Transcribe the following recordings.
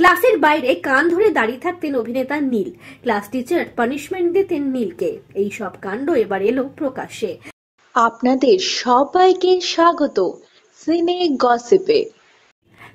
ক্লাসের বাইরে কান ধরে দাঁড়িয়ে থাকতেন অভিনেতা নীল ক্লাস টিচার পানিশমেন্ট দিতেন নীলকে এই সব কাণ্ড এবার এলো প্রকাশ্যে আপনাদের সবাইকে স্বাগত সিনে গসিপে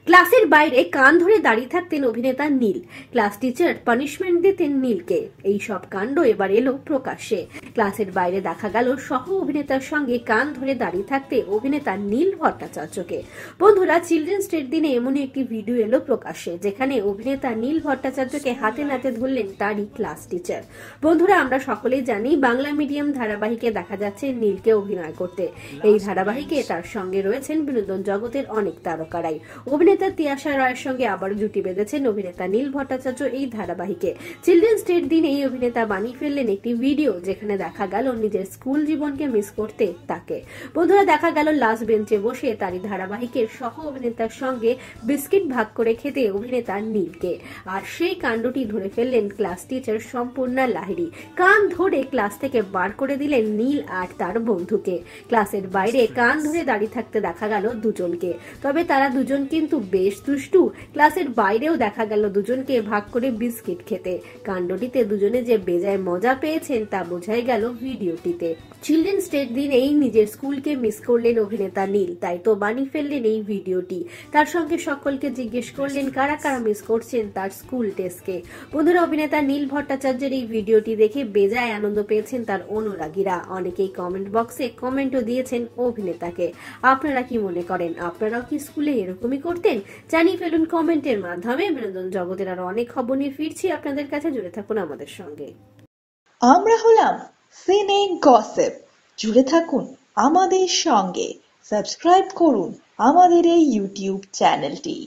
ক্লাসের বাইরে কান ধরে দাঁড়িয়ে থাকতেন অভিনেতা নীল ক্লাস টিচার পানিশমেন্ট দিতেন নীলকে এই সব কাণ্ড এবার এলো প্রকাশ্যে ক্লাসের বাইরে দেখা গেল সহ অভিনেতার সঙ্গে কান ধরে দাঁড়িয়ে থাকতে অভিনেতা নীল ভট্টাচার্যকে বন্ধুরা চিলড্রেন্স ডে দিনে এমনই একটি ভিডিও এলো প্রকাশ্যে যেখানে অভিনেতা নীল ভট্টাচার্যকে হাতে নাতে ধরলেন তারই ক্লাস টিচার বন্ধুরা আমরা সকলেই জানি বাংলা মিডিয়াম ধারাবাহিকে দেখা যাচ্ছে নীলকে অভিনয় করতে এই ধারাবাহিকে তার সঙ্গে রয়েছেন বিনোদন জগতের অনেক তারকারাই অভিনেতা অভিনেতা তিয়াশা রায়ের সঙ্গে আবারও জুটি বেঁধেছেন অভিনেতা নীল ভট্টাচার্য এই ধারাবাহিকে চিলড্রেন্স ডের দিন এই অভিনেতা বানিয়ে ফেললেন একটি ভিডিও যেখানে দেখা গেল নিজের স্কুল জীবনকে মিস করতে তাকে বন্ধুরা দেখা গেল লাস্ট বেঞ্চে বসে তারই ধারাবাহিকের সহ অভিনেতার সঙ্গে বিস্কিট ভাগ করে খেতে অভিনেতা নীলকে আর সেই কাণ্ডটি ধরে ফেললেন ক্লাস টিচার সম্পূর্ণা লাহিড়ি কান ধরে ক্লাস থেকে বার করে দিলেন নীল আর তার বন্ধুকে ক্লাসের বাইরে কান ধরে দাঁড়িয়ে থাকতে দেখা গেল দুজনকে তবে তারা দুজন কিন্তু বেশ দুষ্টু ক্লাসের বাইরেও দেখা গেল দুজনকে ভাগ করে বিস্কিট খেতে কাণ্ডটিতে দুজনে যে বেজায় মজা পেয়েছেন তা বোঝাই গেল ভিডিওটিতে চিলড্রেন্স ডে দিন এই নিজের স্কুলকে মিস করলেন অভিনেতা নীল তাই তো বানিয়ে ফেললেন এই ভিডিওটি তার সঙ্গে সকলকে জিজ্ঞেস করলেন কারা কারা মিস করছেন তার স্কুল ডেস্কে বন্ধুরা অভিনেতা নীল ভট্টাচার্যের এই ভিডিওটি দেখে বেজায় আনন্দ পেয়েছেন তার অনুরাগীরা অনেকেই কমেন্ট বক্সে কমেন্টও দিয়েছেন অভিনেতাকে আপনারা কি মনে করেন আপনারাও কি স্কুলে এরকমই করতেন করবেন জানিয়ে ফেলুন কমেন্টের মাধ্যমে বিনোদন জগতের আরো অনেক খবর নিয়ে ফিরছি আপনাদের কাছে জুড়ে থাকুন আমাদের সঙ্গে আমরা হলাম সিনে গসেপ জুড়ে থাকুন আমাদের সঙ্গে সাবস্ক্রাইব করুন আমাদের এই ইউটিউব চ্যানেলটি